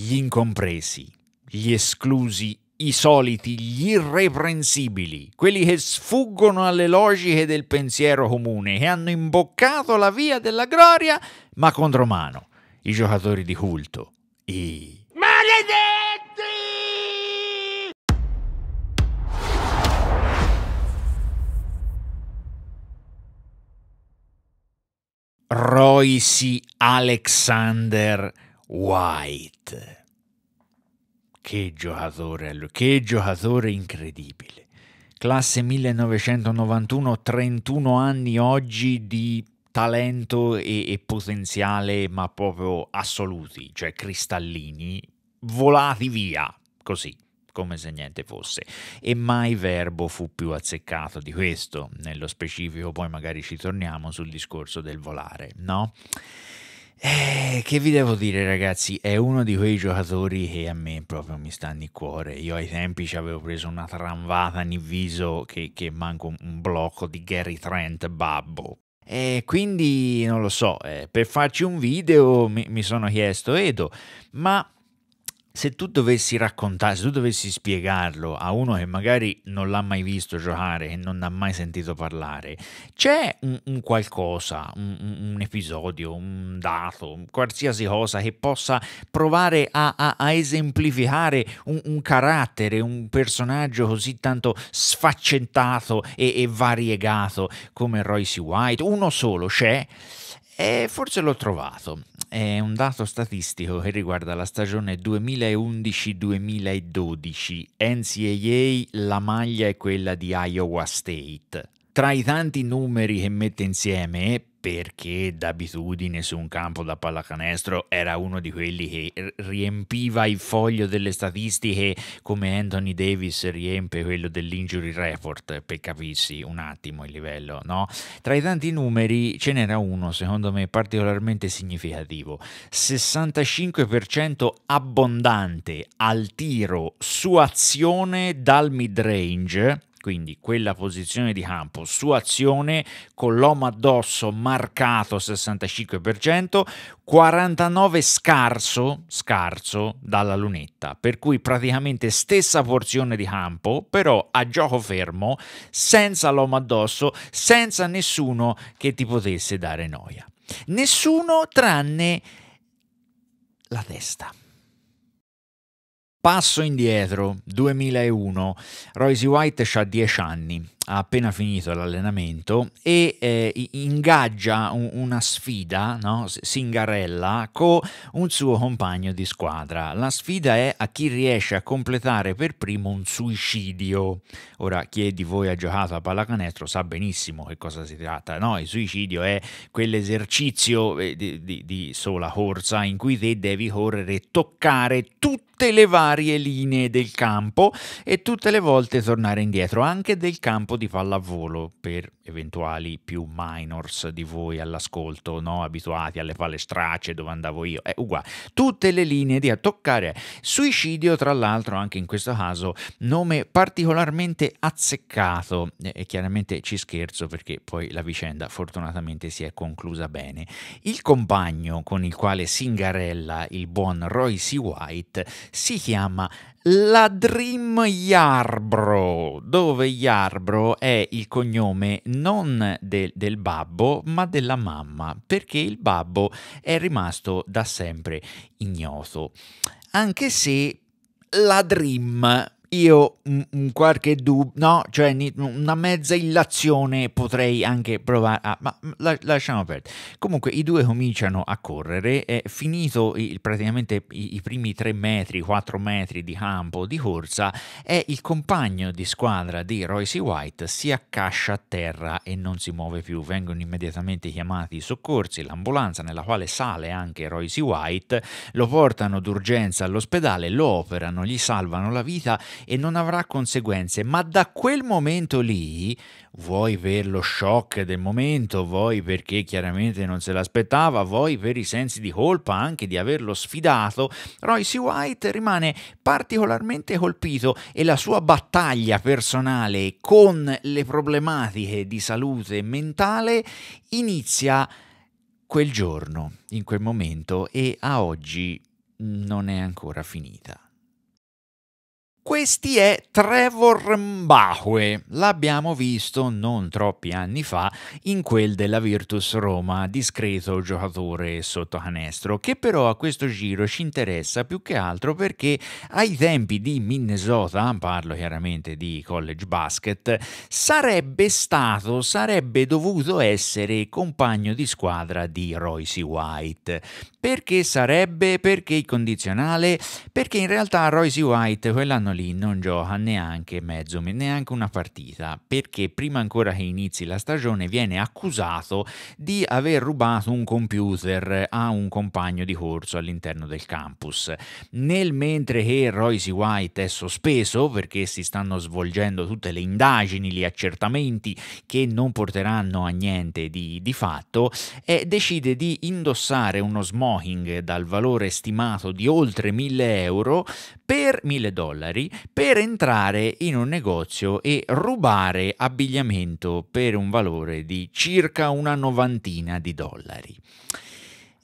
gli incompresi, gli esclusi, i soliti, gli irreprensibili, quelli che sfuggono alle logiche del pensiero comune, che hanno imboccato la via della gloria, ma contro mano, i giocatori di culto, i... Maledetti! Royce Alexander White. Che giocatore, che giocatore incredibile. Classe 1991, 31 anni oggi di talento e, e potenziale, ma proprio assoluti, cioè cristallini, volati via, così, come se niente fosse. E mai verbo fu più azzeccato di questo. Nello specifico, poi magari ci torniamo sul discorso del volare, no? che vi devo dire ragazzi, è uno di quei giocatori che a me proprio mi stanno nel cuore. Io ai tempi ci avevo preso una tramvata nel viso che, che manco un blocco di Gary Trent babbo. E quindi non lo so, eh, per farci un video mi, mi sono chiesto, Edo, ma se tu dovessi raccontare, se tu dovessi spiegarlo a uno che magari non l'ha mai visto giocare, e non ha mai sentito parlare, c'è un, un qualcosa, un, un, episodio, un dato, qualsiasi cosa che possa provare a, a, a esemplificare un, un, carattere, un personaggio così tanto sfaccettato e, e variegato come Royce White? Uno solo c'è? E forse l'ho trovato è un dato statistico che riguarda la stagione 2011-2012. NCAA la maglia è quella di Iowa State. Tra i tanti numeri che mette insieme, perché d'abitudine su un campo da pallacanestro era uno di quelli che riempiva il foglio delle statistiche come Anthony Davis riempie quello dell'injury report, per capirsi un attimo il livello, no? Tra i tanti numeri ce n'era uno, secondo me, particolarmente significativo. 65% abbondante al tiro su azione dal mid range quindi quella posizione di campo su azione con l'uomo addosso marcato 65%, 49 scarso, scarso dalla lunetta, per cui praticamente stessa porzione di campo, però a gioco fermo, senza l'uomo addosso, senza nessuno che ti potesse dare noia. Nessuno tranne la testa. Passo indietro, 2001, Roisy White ha 10 anni, ha appena finito l'allenamento e eh, ingaggia un, una sfida, no? Singarella, con un suo compagno di squadra. La sfida è a chi riesce a completare per primo un suicidio. Ora, chi è di voi ha giocato a pallacanestro sa benissimo che cosa si tratta. No? Il suicidio è quell'esercizio eh, di, di, di sola corsa in cui te devi correre e toccare tutto le varie linee del campo e tutte le volte tornare indietro, anche del campo di pallavolo per eventuali più minors di voi all'ascolto, no? abituati alle palestracce dove andavo io, è uguale. Tutte le linee di a toccare. Suicidio, tra l'altro, anche in questo caso, nome particolarmente azzeccato. E chiaramente ci scherzo perché poi la vicenda fortunatamente si è conclusa bene. Il compagno con il quale singarella il buon Roy C. White si chiama la Dream Yarbro, dove Yarbro è il cognome non de- del babbo ma della mamma, perché il babbo è rimasto da sempre ignoto. Anche se la Dream io un qualche dubbio, no, cioè una mezza illazione potrei anche provare, a, ma la, lasciamo perdere. Comunque i due cominciano a correre, è finito il, praticamente i, i, primi tre metri, quattro metri di campo di corsa e il compagno di squadra di Royce White si accascia a terra e non si muove più, vengono immediatamente chiamati i soccorsi, l'ambulanza nella quale sale anche Royce White, lo portano d'urgenza all'ospedale, lo operano, gli salvano la vita e non avrà conseguenze, ma da quel momento lì, vuoi per lo shock del momento, vuoi perché chiaramente non se l'aspettava, vuoi per i sensi di colpa anche di averlo sfidato, Roy C. White rimane particolarmente colpito e la sua battaglia personale con le problematiche di salute mentale inizia quel giorno, in quel momento e a oggi non è ancora finita. Questi è Trevor Mbahue, l'abbiamo visto non troppi anni fa in quel della Virtus Roma, discreto giocatore sotto canestro, che però a questo giro ci interessa più che altro perché ai tempi di Minnesota, parlo chiaramente di college basket, sarebbe stato, sarebbe dovuto essere compagno di squadra di Royce White. Perché sarebbe? Perché il condizionale? Perché in realtà Royce White quell'anno lì non gioca neanche mezzo, neanche una partita, perché prima ancora che inizi la stagione viene accusato di aver rubato un computer a un compagno di corso all'interno del campus. Nel mentre che Royce White è sospeso perché si stanno svolgendo tutte le indagini, gli accertamenti che non porteranno a niente di, di fatto, eh, decide di indossare uno smoking dal valore stimato di oltre 1000 euro per 1000 dollari per entrare in un negozio e rubare abbigliamento per un valore di circa una novantina di dollari.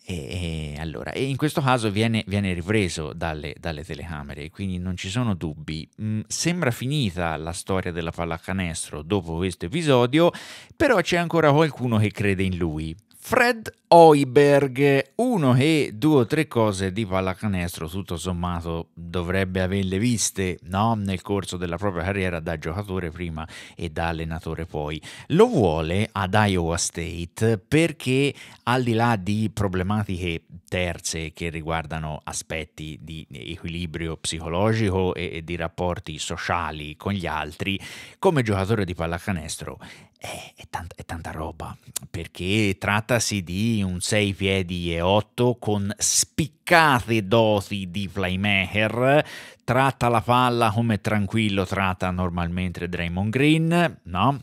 E, e, allora, e in questo caso viene, viene ripreso dalle, dalle, telecamere, quindi non ci sono dubbi. Mm, sembra finita la storia della pallacanestro dopo questo episodio, però c'è ancora qualcuno che crede in lui. Fred Oiberg, uno e due o tre cose di pallacanestro, tutto sommato, dovrebbe averle viste no? nel corso della propria carriera da giocatore prima e da allenatore poi. Lo vuole ad Iowa State perché, al di là di problematiche terze che riguardano aspetti di equilibrio psicologico e, e di rapporti sociali con gli altri, come giocatore di pallacanestro eh, è, è, tanta, è, tanta, roba, perché trattasi di un 6 piedi e 8 con spiccate dosi di playmaker, tratta la palla come tranquillo tratta normalmente Draymond Green, no?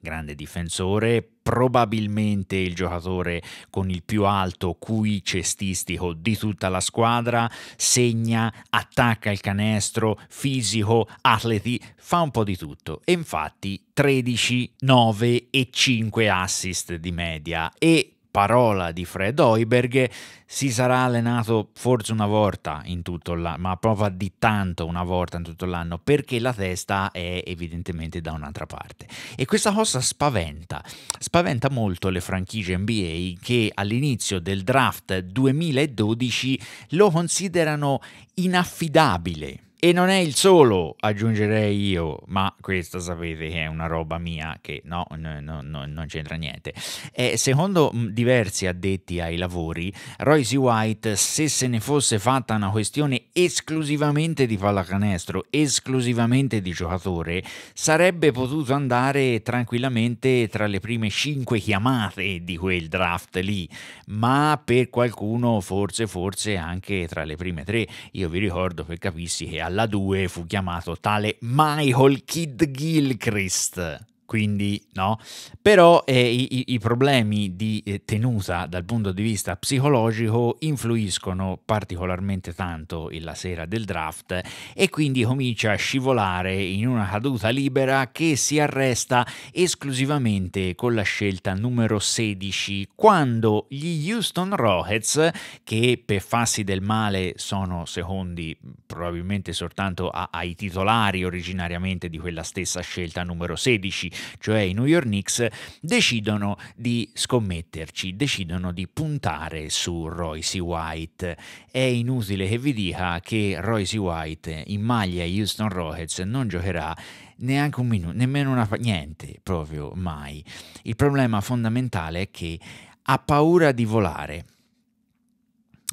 Grande difensore, probabilmente il giocatore con il più alto cui cestistico di tutta la squadra, segna, attacca il canestro, fisico, atleti, fa un po' di tutto. E infatti 13, 9 e 5 assist di media e parola di Fred Hoiberg, si sarà allenato forse una volta in tutto l'anno, ma prova di tanto una volta in tutto l'anno, perché la testa è evidentemente da un'altra parte. E questa cosa spaventa, spaventa molto le franchigie NBA che all'inizio del draft 2012 lo considerano inaffidabile e non è il solo, aggiungerei io, ma questa sapete che è una roba mia che no, no, no, no non c'entra niente. Eh, secondo mm, diversi addetti ai lavori, Royce White, se se ne fosse fatta una questione esclusivamente di pallacanestro, esclusivamente di giocatore, sarebbe potuto andare tranquillamente tra le prime cinque chiamate di quel draft lì, ma per qualcuno forse, forse anche tra le prime tre. Io vi ricordo per capissi che alla 2 fu chiamato tale Michael Kid Gilchrist quindi no. Però eh, i, i, problemi di eh, tenuta dal punto di vista psicologico influiscono particolarmente tanto la sera del draft e quindi comincia a scivolare in una caduta libera che si arresta esclusivamente con la scelta numero 16 quando gli Houston Rockets che per farsi del male sono secondi probabilmente soltanto a, ai titolari originariamente di quella stessa scelta numero 16 cioè i New York Knicks, decidono di scommetterci, decidono di puntare su Royce White. È inutile che vi dica che Royce White in maglia Houston Rockets non giocherà neanche un minuto, nemmeno una, fa- niente, proprio mai. Il problema fondamentale è che ha paura di volare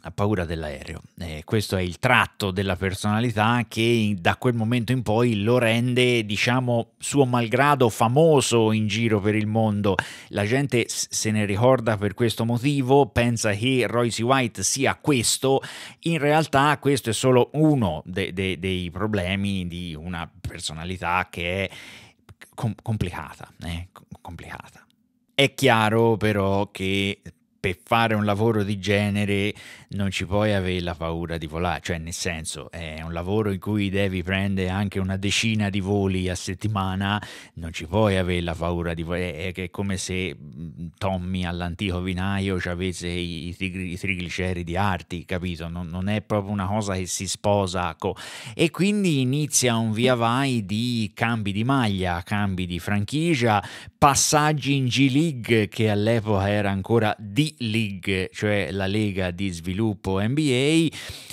ha paura dell'aereo. Eh, questo è il tratto della personalità che da quel momento in poi lo rende, diciamo, suo malgrado famoso in giro per il mondo. La gente se ne ricorda per questo motivo, pensa che Royce White sia questo, in realtà questo è solo uno de- de- dei problemi di una personalità che è com- complicata, eh? complicata. È chiaro però che per fare un lavoro di genere non ci puoi avere la paura di volare, cioè nel senso è un lavoro in cui devi prendere anche una decina di voli a settimana, non ci puoi avere la paura di volare, è, come se mhmm, Tommy all'antico vinaio ci avesse i, i, i trigliceridi arti, capito? Non, non, è proprio una cosa che si sposa co- e quindi inizia un via vai di cambi di maglia, cambi di franchigia, passaggi in G-League che all'epoca era ancora di league cioè la lega di sviluppo NBA,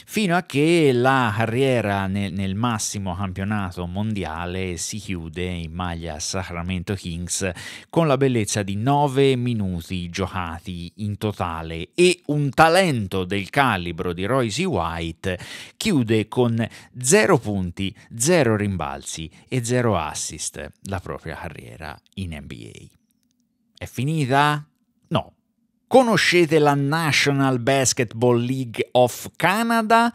fino a che la carriera nel, nel massimo campionato mondiale si chiude in maglia Sacramento Kings con la bellezza di 9 minuti giocati in totale e un talento del calibro di Royce White chiude con 0 punti, 0 rimbalzi e 0 assist la propria carriera in NBA. È finita? No, Conoscete la National Basketball League of Canada?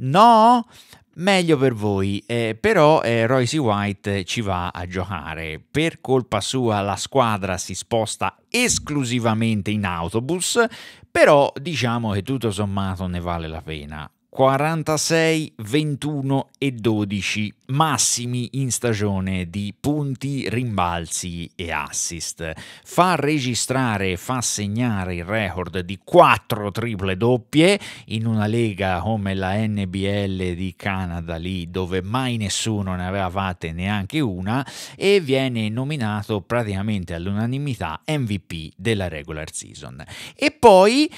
No? Meglio per voi, eh, però eh, Royce White ci va a giocare. Per colpa sua la squadra si sposta esclusivamente in autobus, però diciamo che tutto sommato ne vale la pena. 46, 21 e 12, massimi in stagione di punti, rimbalzi e assist. Fa registrare fa segnare il record di 4 triple doppie in una lega come la NBL di Canada lì dove mai nessuno ne aveva fatte neanche una e viene nominato praticamente all'unanimità MVP della regular season. E poi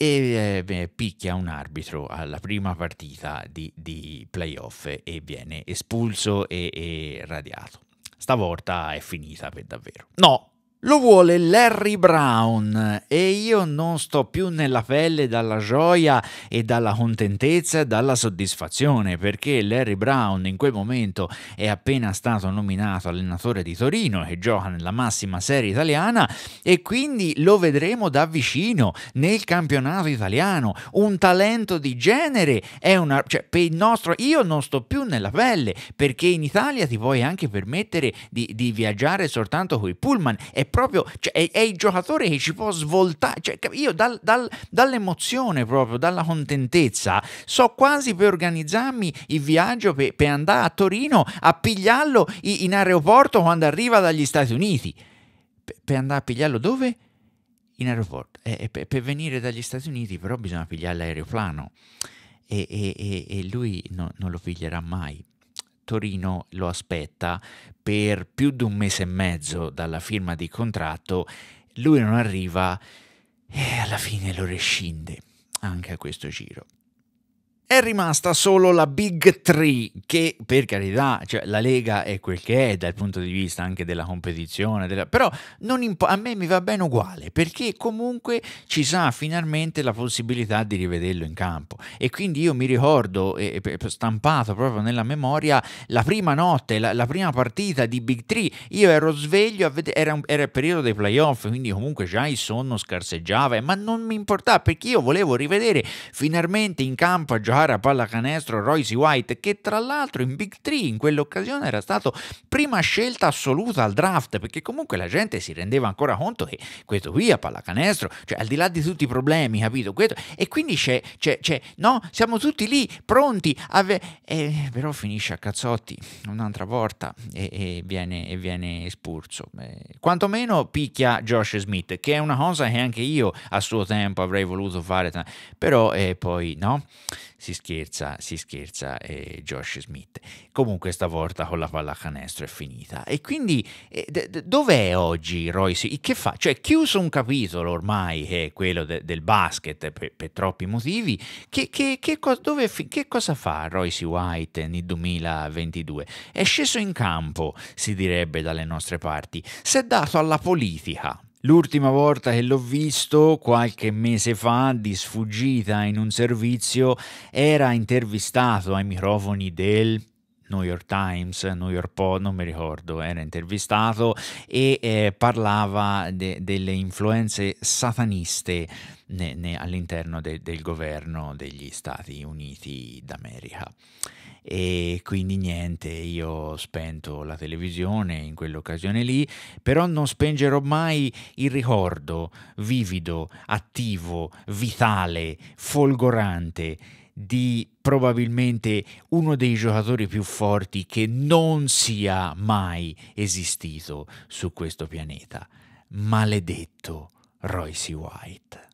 e eh, eh, picchia un arbitro alla prima partita di, di playoff e viene espulso e, e radiato. Stavolta è finita per davvero. No, lo vuole Larry Brown e io non sto più nella pelle dalla gioia e dalla contentezza e dalla soddisfazione perché Larry Brown in quel momento è appena stato nominato allenatore di Torino e gioca nella massima serie italiana e quindi lo vedremo da vicino nel campionato italiano. Un talento di genere è una... Cioè, per il nostro... Io non sto più nella pelle perché in Italia ti puoi anche permettere di, di viaggiare soltanto con i pullman. È proprio cioè, è, è, il giocatore che ci può svoltare. Cioè, io dal, dal, dall'emozione proprio, dalla contentezza, so quasi per organizzarmi il viaggio per, per andare a Torino a pigliarlo in, in aeroporto quando arriva dagli Stati Uniti. Per, per andare a pigliarlo dove? in aeroporto. Eh, eh per, per, venire dagli Stati Uniti però bisogna pigliare l'aeroplano e, e, e lui no, non lo piglierà mai Torino lo aspetta per più di un mese e mezzo dalla firma di contratto, lui non arriva e alla fine lo rescinde anche a questo giro. È rimasta solo la Big 3, che per carità, cioè, la Lega è quel che è dal punto di vista anche della competizione, della... però a me mi va bene uguale, perché comunque ci sa finalmente la possibilità di rivederlo in campo. E quindi io mi ricordo, eh, stampato proprio nella memoria, la prima notte, la, la prima partita di Big 3, io ero sveglio, era, un, era il periodo dei playoff, quindi comunque già il sonno scarseggiava, ma non mi importava perché io volevo rivedere finalmente in campo a giocare giocare a pallacanestro Royce White, che tra l'altro in Big 3 in quell'occasione era stato prima scelta assoluta al draft, perché comunque la gente si rendeva ancora conto che questo qui a pallacanestro, cioè al di là di tutti i problemi, capito? Questo, e quindi c'è, c'è, c'è, no? Siamo tutti lì pronti a... Ve- eh, però finisce a cazzotti un'altra volta e, e, viene, e viene espulso. Eh, quantomeno picchia Josh Smith, che è una cosa che anche io a suo tempo avrei voluto fare, però eh, poi no si scherza, si scherza e eh, Josh Smith. Comunque stavolta con la pallacanestro è finita. E quindi eh, d- dov'è oggi Roy? Che fa? Cioè chiuso un capitolo ormai che è quello de- del basket per, per, troppi motivi, che, che, che, co- fi- che cosa fa Royce White nel 2022? È sceso in campo, si direbbe dalle nostre parti, si è dato alla politica L'ultima volta che l'ho visto, qualche mese fa, di sfuggita in un servizio, era intervistato ai microfoni del New York Times, New York Post, non mi ricordo, era intervistato e eh, parlava de- delle influenze sataniste ne- ne all'interno de- del governo degli Stati Uniti d'America e quindi niente, io ho spento la televisione in quell'occasione lì, però non spengerò mai il ricordo vivido, attivo, vitale, folgorante di probabilmente uno dei giocatori più forti che non sia mai esistito su questo pianeta. Maledetto Royce White.